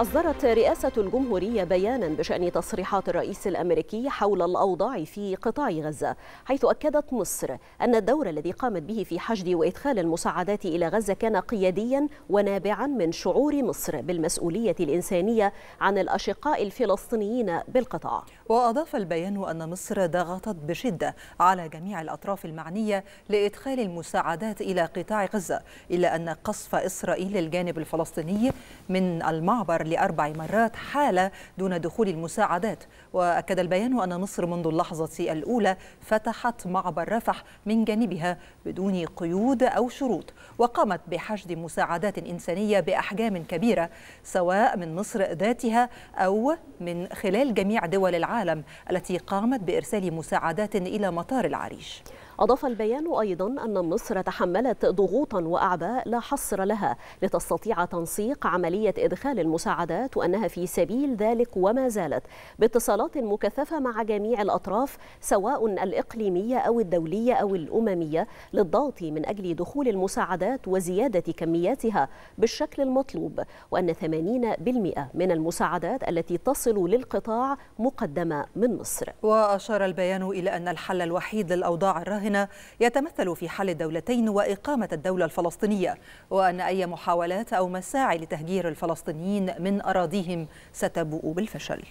أصدرت رئاسة الجمهورية بيانا بشأن تصريحات الرئيس الأمريكي حول الأوضاع في قطاع غزة حيث أكدت مصر أن الدور الذي قامت به في حشد وإدخال المساعدات إلى غزة كان قياديا ونابعا من شعور مصر بالمسؤولية الإنسانية عن الأشقاء الفلسطينيين بالقطاع وأضاف البيان أن مصر ضغطت بشدة على جميع الأطراف المعنية لإدخال المساعدات إلى قطاع غزة إلا أن قصف إسرائيل الجانب الفلسطيني من المعبر لأربع مرات حالة دون دخول المساعدات وأكد البيان أن مصر منذ اللحظة الأولى فتحت معبر رفح من جانبها بدون قيود أو شروط وقامت بحشد مساعدات إنسانية بأحجام كبيرة سواء من مصر ذاتها أو من خلال جميع دول العالم التي قامت بإرسال مساعدات إلى مطار العريش أضاف البيان أيضا أن مصر تحملت ضغوطا وأعباء لا حصر لها لتستطيع تنسيق عملية إدخال المساعدات وأنها في سبيل ذلك وما زالت باتصالات مكثفة مع جميع الأطراف سواء الإقليمية أو الدولية أو الأممية للضغط من أجل دخول المساعدات وزيادة كمياتها بالشكل المطلوب وأن 80% من المساعدات التي تصل للقطاع مقدمة من مصر وأشار البيان إلى أن الحل الوحيد للأوضاع الراهنة الراهنه يتمثل في حل الدولتين وإقامة الدولة الفلسطينية وأن أي محاولات أو مساعي لتهجير الفلسطينيين من أراضيهم ستبوء بالفشل